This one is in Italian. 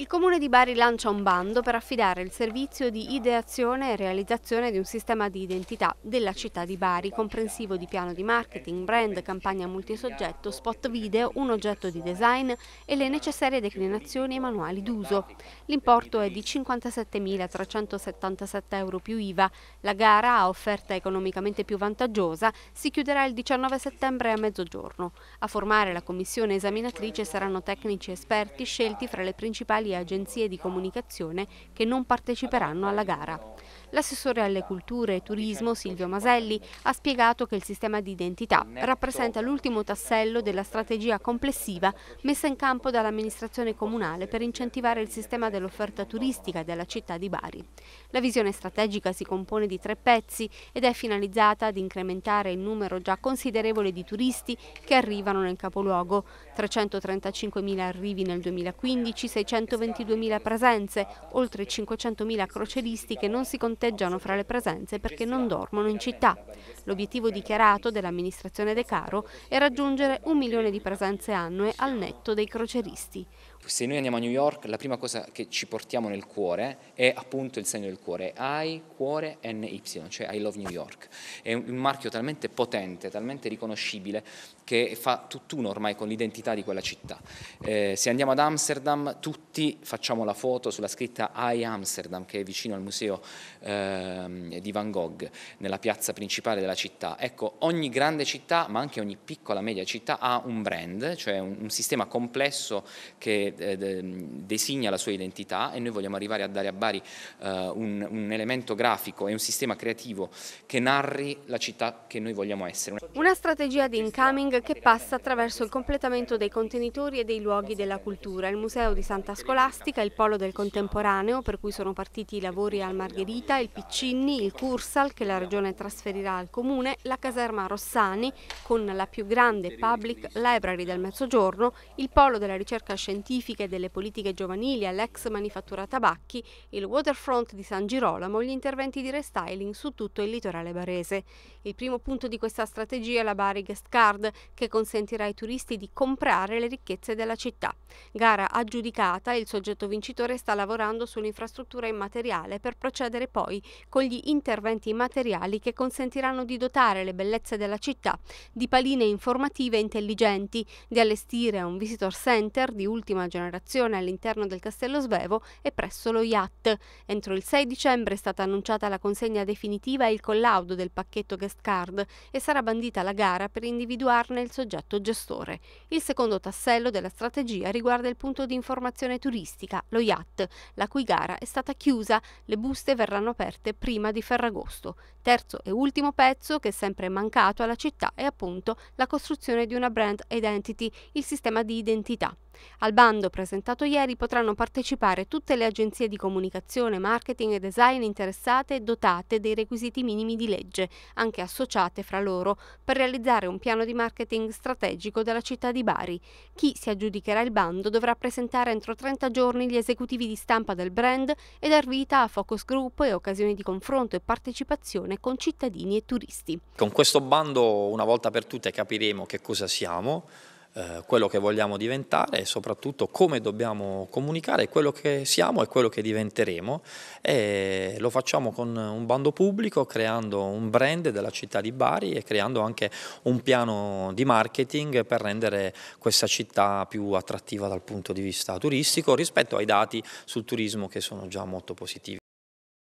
Il Comune di Bari lancia un bando per affidare il servizio di ideazione e realizzazione di un sistema di identità della città di Bari, comprensivo di piano di marketing, brand, campagna multisoggetto, spot video, un oggetto di design e le necessarie declinazioni e manuali d'uso. L'importo è di 57.377 euro più IVA. La gara, a offerta economicamente più vantaggiosa, si chiuderà il 19 settembre a mezzogiorno. A formare la commissione esaminatrice saranno tecnici esperti scelti fra le principali categoria agenzie di comunicazione che non parteciperanno alla gara. L'assessore alle culture e turismo Silvio Maselli ha spiegato che il sistema di identità rappresenta l'ultimo tassello della strategia complessiva messa in campo dall'amministrazione comunale per incentivare il sistema dell'offerta turistica della città di Bari. La visione strategica si compone di tre pezzi ed è finalizzata ad incrementare il numero già considerevole di turisti che arrivano nel capoluogo, 335.000 arrivi nel 2015, 622.000 presenze, oltre 500.000 croceristi che non si contano punteggiano fra le presenze perché non dormono in città. L'obiettivo dichiarato dell'amministrazione De Caro è raggiungere un milione di presenze annue al netto dei croceristi. Se noi andiamo a New York la prima cosa che ci portiamo nel cuore è appunto il segno del cuore, I cuore NY, cioè I love New York. È un marchio talmente potente, talmente riconoscibile che fa tutt'uno ormai con l'identità di quella città. Eh, se andiamo ad Amsterdam tutti facciamo la foto sulla scritta I Amsterdam che è vicino al museo eh, di Van Gogh nella piazza principale della città. Ecco, ogni grande città, ma anche ogni piccola media città, ha un brand, cioè un, un sistema complesso che eh, designa la sua identità e noi vogliamo arrivare a dare a Bari eh, un, un, elemento grafico e un sistema creativo che narri la città che noi vogliamo essere. Una strategia di incoming che passa attraverso il completamento dei contenitori e dei luoghi della cultura, il Museo di Santa Scolastica, il Polo del Contemporaneo, per cui sono partiti i lavori al Margherita il Piccinni, il Cursal che la Regione trasferirà al Comune, la caserma Rossani con la più grande public library del Mezzogiorno, il Polo della ricerca scientifica e delle politiche giovanili all'ex manifattura tabacchi, il waterfront di San Girolamo, gli interventi di restyling su tutto il litorale barese. Il primo punto di questa strategia è la Bari Guest Card che consentirà ai turisti di comprare le ricchezze della città. Gara aggiudicata, il soggetto vincitore sta lavorando sull'infrastruttura immateriale per procedere poi noi con gli interventi materiali che consentiranno di dotare le bellezze della città di paline informative intelligenti, di allestire un visitor center di ultima generazione all'interno del Castello Svevo e presso lo IAT. Entro il 6 dicembre è stata annunciata la consegna definitiva e il collaudo del pacchetto guest card e sarà bandita la gara per individuarne il soggetto gestore. Il secondo tassello della strategia riguarda il punto di informazione turistica, lo IAT, la cui gara è stata chiusa. Le buste verranno aperte aperte prima di Ferragosto. Terzo e ultimo pezzo che è sempre mancato alla città è appunto la costruzione di una brand identity, il sistema di identità. Al bando presentato ieri potranno partecipare tutte le agenzie di comunicazione, marketing e design interessate e dotate dei requisiti minimi di legge, anche associate fra loro, per realizzare un piano di marketing strategico della città di Bari. Chi si aggiudicherà il bando dovrà presentare entro 30 giorni gli esecutivi di stampa del brand e dar vita a focus group e occasioni di confronto e partecipazione con cittadini e turisti. Con questo bando una volta per tutte capiremo che cosa siamo, eh, quello che vogliamo diventare e soprattutto come dobbiamo comunicare quello che siamo e quello che diventeremo e lo facciamo con un bando pubblico creando un brand della città di Bari e creando anche un piano di marketing per rendere questa città più attrattiva dal punto di vista turistico rispetto ai dati sul turismo che sono già molto positivi.